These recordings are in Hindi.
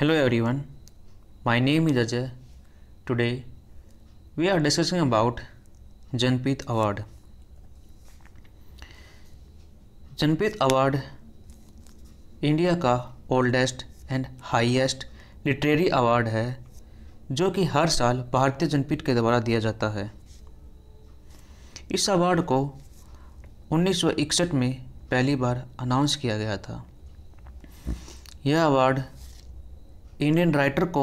Hello everyone, my name is Ajay. Today we are discussing about Janpit award Janpit award India का oldest and highest literary award है जो कि हर साल भारतीय जनपीठ के द्वारा दिया जाता है इस अवार्ड को 1961 में पहली बार अनाउंस किया गया था यह अवार्ड इंडियन राइटर को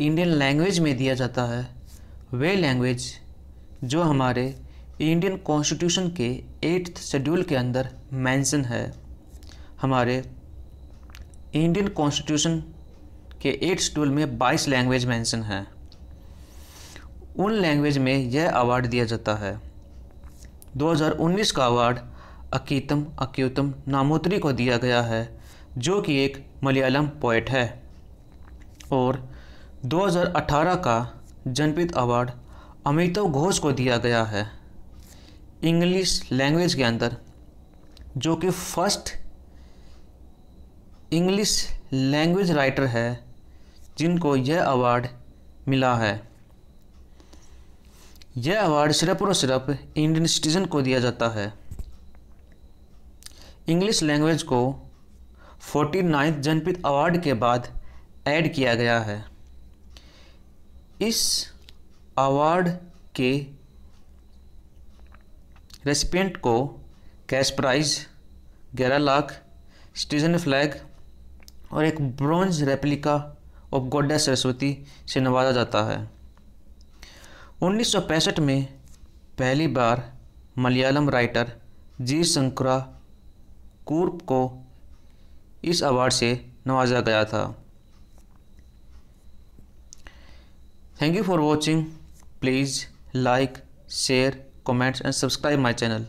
इंडियन लैंग्वेज में दिया जाता है वे लैंग्वेज जो हमारे इंडियन कॉन्स्टिट्यूशन के एट्थ शेड्यूल के अंदर मेंशन है हमारे इंडियन कॉन्स्टिट्यूशन के एट शेड्यूल में बाईस लैंग्वेज मेंशन है उन लैंग्वेज में यह अवार्ड दिया जाता है 2019 का अवार्ड अकीतम अक्यूतम नामोत्री को दिया गया है जो कि एक मलयालम पोइट है और 2018 का जनप्रीत अवार्ड अमिताभ घोष को दिया गया है इंग्लिश लैंग्वेज के अंदर जो कि फर्स्ट इंग्लिश लैंग्वेज राइटर है जिनको यह अवार्ड मिला है यह अवार्ड सिर्फ और सिर्फ इंडियन सिटीजन को दिया जाता है इंग्लिश लैंग्वेज को फोर्टी नाइन्थ जनप्रीत अवार्ड के बाद ऐड किया गया है इस अवार्ड के रेसिपेंट को कैश प्राइज ग्यारह लाख स्टीजन फ्लैग और एक bronze replica of goddess Saraswati से नवाजा जाता है उन्नीस में पहली बार मलयालम राइटर जी शंकरा कूर्प को इस अवार्ड से नवाजा गया था Thank you for watching. Please like, share, comment, and subscribe my channel.